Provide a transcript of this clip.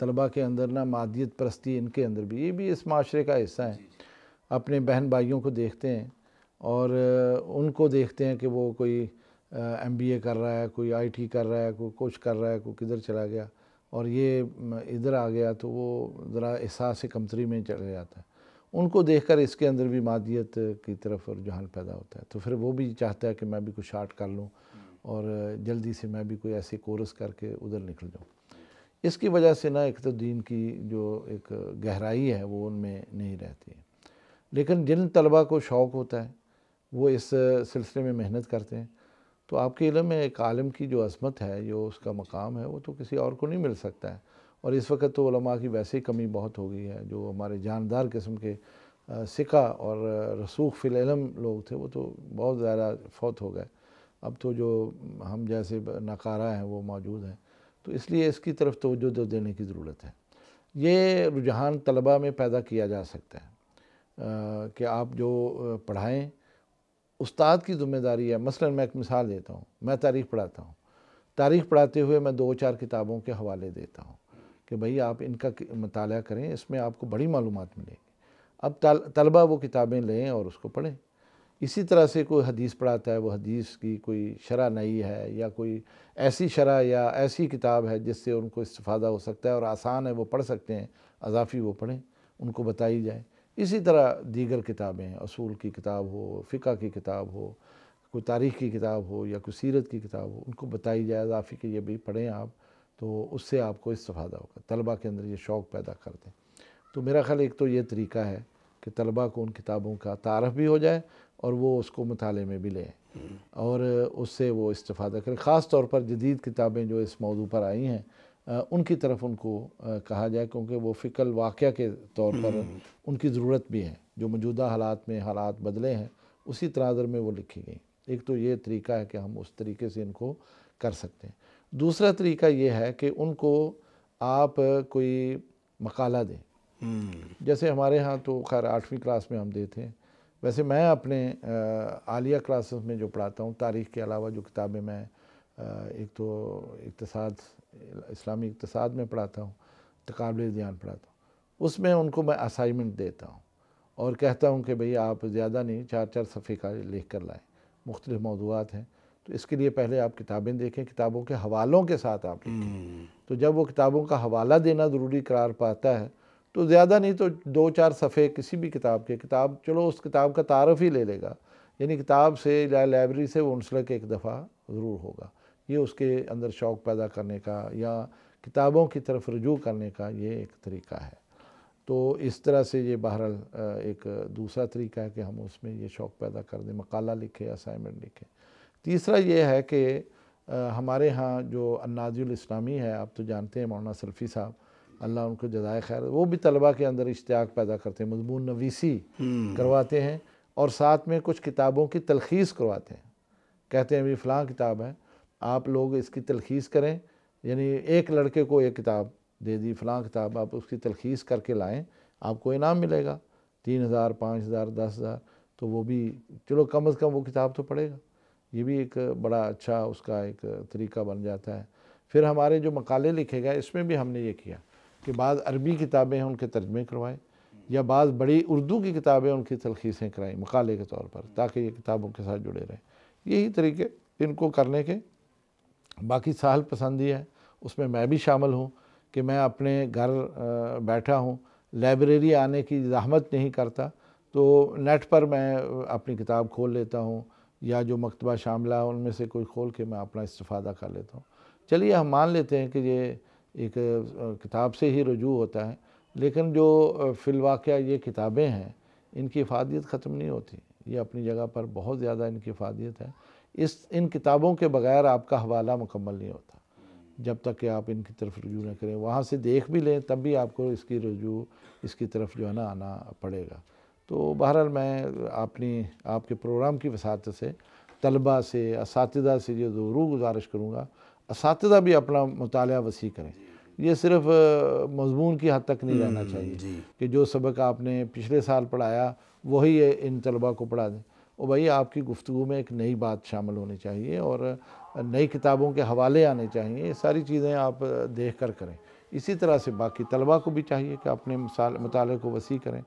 तलबा के अंदर ना मादियत परस्ती इनके अंदर भी ये भी इस माशरे का हिस्सा है अपने बहन भाइयों को देखते हैं और उनको देखते हैं कि वो कोई एम बी ए कर रहा है कोई आई टी कर रहा है कोई कुछ कर रहा है कोई किधर चला गया और ये इधर आ गया तो वो ज़रा एहसास कमतरी में चला जाता है उनको देखकर इसके अंदर भी मादियत की तरफ रुझान पैदा होता है तो फिर वो भी चाहता है कि मैं भी कुछ शार्ट कर लूँ हम्म। और जल्दी से मैं भी कोई ऐसे कोर्स करके उधर निकल जाऊँ इसकी वजह से ना एक तो दीन की जो एक गहराई है वो उनमें नहीं रहती है लेकिन जिन तलबा को शौक़ होता है वो इस सिलसिले में मेहनत करते हैं तो आपके इलम में एक आलम की जो असमत है जो उसका मकाम है वो तो किसी और को नहीं मिल सकता है और इस वक्त तो उलमा की वैसे ही कमी बहुत हो गई है जो हमारे जानदार किस्म के सिका और रसूख फ़िलम लोग थे वो तो बहुत ज़्यादा फौत हो गए अब तो जो हम जैसे नकारा हैं वो मौजूद हैं तो इसलिए इसकी तरफ तोज्जो देने की ज़रूरत है ये रुझान तलबा में पैदा किया जा सकता है आ, कि आप जो पढ़ाएँ उस्ताद की ज़िम्मेदारी है मसलन मैं एक मिसाल देता हूँ मैं तारीख़ पढ़ाता हूँ तारीख़ पढ़ाते हुए मैं दो चार किताबों के हवाले देता हूँ कि भाई आप इनका मताल करें इसमें आपको बड़ी मालूम मिलेगी अब तलबा वो किताबें लें और उसको पढ़ें इसी तरह से कोई हदीस पढ़ाता है वो हदीस की कोई शरह नहीं है या कोई ऐसी शरह या ऐसी किताब है जिससे उनको इस्तादा हो सकता है और आसान है वो पढ़ सकते हैं अजाफ़ी वो पढ़ें उनको बताई जाए इसी तरह दीगर किताबें असूल की किताब हो फ़िका की किताब हो कोई तारीख़ की किताब हो या कोई सीरत की किताब हो उनको बताई जाए अजाफ़ी के ये भी पढ़ें आप तो उससे आपको इस्तादा होगा तलबा के अंदर ये शौक़ पैदा कर दें तो मेरा ख्याल एक तो ये तरीका है कि तलबा को उन किताबों का तारफ़ भी हो जाए और वो उसको मताले में भी लें और उससे वो इस्तफ़ादा करें ख़ास तौर पर जदीद किताबें जो इस मौजू पर आई हैं उनकी तरफ उनको कहा जाए क्योंकि वो फ़िकल वाक़ के तौर पर हम्म। उनकी ज़रूरत भी है जो मौजूदा हालात में हालात बदले हैं उसी तनाजर में वो लिखी गई एक तो ये तरीका है कि हम उस तरीके से इनको कर सकते हैं दूसरा तरीका ये है कि उनको आप कोई मकाला दें जैसे हमारे यहाँ तो खैर आठवीं क्लास में हम देते हैं वैसे मैं अपने आलिया क्लासेस में जो पढ़ाता हूँ तारीख़ के अलावा जो किताबें मैं एक तो इकतसाद इस्लामी इकतसाद में पढ़ाता हूँ तकबिल ध्यान पढ़ाता हूँ उसमें उनको मैं असाइनमेंट देता हूँ और कहता हूँ कि भई आप ज़्यादा नहीं चार चार सफ़े का लिख कर लाएँ मुख्तलिफ़ मौजूद हैं तो इसके लिए पहले आप किताबें देखें किताबों के हवालों के साथ आप लिखें हम्म। तो जब वो किताबों का हवाला देना ज़रूरी करार पाता है तो ज़्यादा नहीं तो दो चार सफ़े किसी भी किताब के किताब चलो उस किताब का तारफ़ ही ले लेगा यानी किताब से या लाइब्रेरी से वो उनसलक एक दफ़ा ज़रूर होगा ये उसके अंदर शौक़ पैदा करने का या किताबों की तरफ रजू करने का ये एक तरीका है तो इस तरह से ये बहरहाल एक दूसरा तरीका है कि हम उसमें ये शौक़ पैदा कर दें मकाला लिखें असाइनमेंट लिखें तीसरा ये है कि हमारे यहाँ जो अनाजुल इस्लामी है आप तो जानते हैं मौलाना सल्फ़ी साहब अल्लाह उनको जजाय खैर वो भी तलबा के अंदर इश्तियाक पैदा करते हैं मजमून नवीसी हम्म। करवाते हैं और साथ में कुछ किताबों की तलखीस करवाते हैं कहते हैं अभी फ़लाँ किताब है आप लोग इसकी तलखीस करें यानी एक लड़के को एक किताब दे दी फ़लाँ किताब आप उसकी तलखीस करके लाएँ आपको इनाम मिलेगा तीन हज़ार पाँच हज़ार दस हज़ार तो वो भी चलो कम अज़ कम वो किताब तो पढ़ेगा ये भी एक बड़ा अच्छा उसका एक तरीका बन जाता है फिर हमारे जो मकाले लिखे गए इसमें भी हमने ये किया कि बाद अरबी किताबें हैं उनके तर्जमे करवाएँ या बाज़ बड़ी उर्दू की किताबें उनकी तलखीसें कराएँ मकाले के तौर पर ताकि ये किताबों के साथ जुड़े रहें यही तरीके इनको करने के बाकी साहल पसंदी है उसमें मैं भी शामिल हूँ कि मैं अपने घर बैठा हूँ लाइब्रेरी आने की जहमत नहीं करता तो नेट पर मैं अपनी किताब खोल लेता हूँ या जो मकतबा शामला है उनमें से कोई खोल के मैं अपना इस्तादा कर लेता हूँ चलिए हम मान लेते हैं कि ये एक किताब से ही रजू होता है लेकिन जो फिलवाक़ ये किताबें हैं इनकी अफादियत ख़त्म नहीं होती ये अपनी जगह पर बहुत ज़्यादा इनकी अफादियत है इस इन किताबों के बगैर आपका हवाला मुकम्मल नहीं होता जब तक कि आप इनकी तरफ रजू ना करें वहाँ से देख भी लें तब भी आपको इसकी रजू इसकी तरफ जो है ना आना पड़ेगा तो बहरहाल मैं अपनी आपके प्रोग्राम की वसात से तलबा से इस से जो ज़रूर गुजारिश करूँगा इस भी अपना मुताल वसी करें ये सिर्फ मजमून की हद तक नहीं रहना हम्म, चाहिए कि जो सबक आपने पिछले साल पढ़ाया वही इन तलबा को पढ़ा दें और भाई आपकी गुफ्तु में एक नई बात शामिल होनी चाहिए और नई किताबों के हवाले आने चाहिए ये सारी चीज़ें आप देख कर करें इसी तरह से बाकी तलबा को भी चाहिए कि अपने मुताले को वसी करें